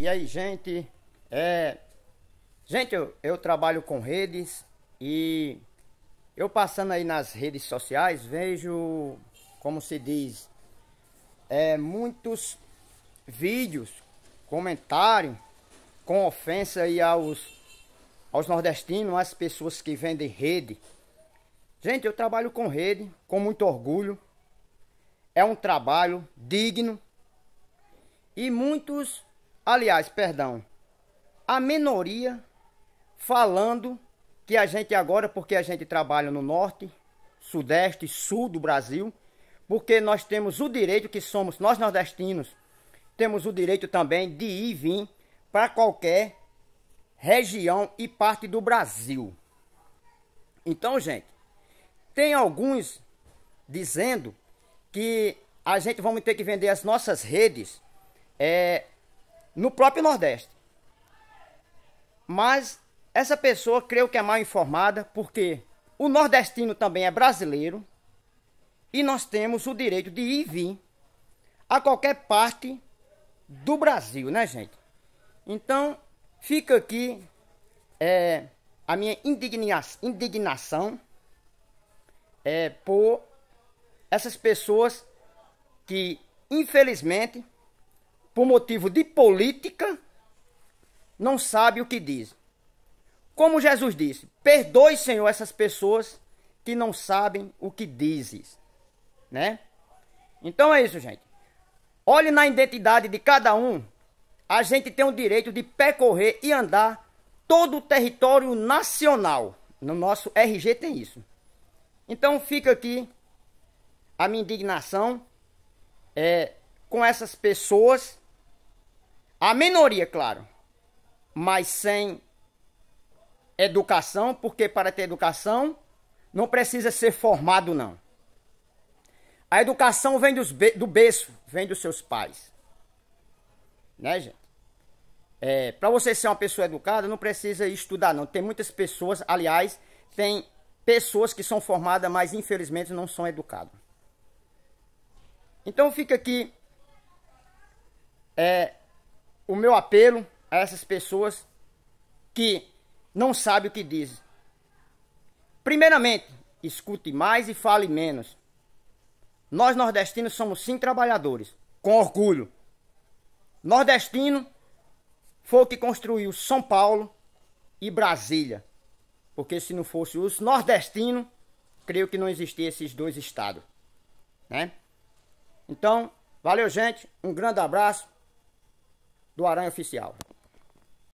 E aí, gente? É... Gente, eu, eu trabalho com redes e eu passando aí nas redes sociais vejo, como se diz, é, muitos vídeos, comentários com ofensa aí aos, aos nordestinos, às pessoas que vendem rede. Gente, eu trabalho com rede, com muito orgulho. É um trabalho digno. E muitos aliás, perdão, a minoria falando que a gente agora, porque a gente trabalha no norte, sudeste, sul do Brasil, porque nós temos o direito que somos, nós nordestinos, temos o direito também de ir e vir para qualquer região e parte do Brasil. Então, gente, tem alguns dizendo que a gente vamos ter que vender as nossas redes é, no próprio Nordeste. Mas essa pessoa creio que é mal informada, porque o nordestino também é brasileiro e nós temos o direito de ir e vir a qualquer parte do Brasil, né, gente? Então, fica aqui é, a minha indigna indignação é, por essas pessoas que, infelizmente, por motivo de política, não sabe o que diz. Como Jesus disse: Perdoe, Senhor, essas pessoas que não sabem o que dizes, né? Então é isso, gente. Olhe na identidade de cada um. A gente tem o direito de percorrer e andar todo o território nacional. No nosso RG tem isso. Então fica aqui a minha indignação é, com essas pessoas a minoria, claro, mas sem educação, porque para ter educação não precisa ser formado, não. A educação vem dos be do berço, vem dos seus pais. Né, gente? É, para você ser uma pessoa educada, não precisa estudar, não. Tem muitas pessoas, aliás, tem pessoas que são formadas, mas infelizmente não são educadas. Então fica aqui é, o meu apelo a essas pessoas que não sabem o que dizem. Primeiramente, escute mais e fale menos. Nós nordestinos somos sim trabalhadores, com orgulho. Nordestino foi o que construiu São Paulo e Brasília. Porque se não fosse os nordestinos, creio que não existia esses dois estados. Né? Então, valeu gente, um grande abraço do Aranha Oficial.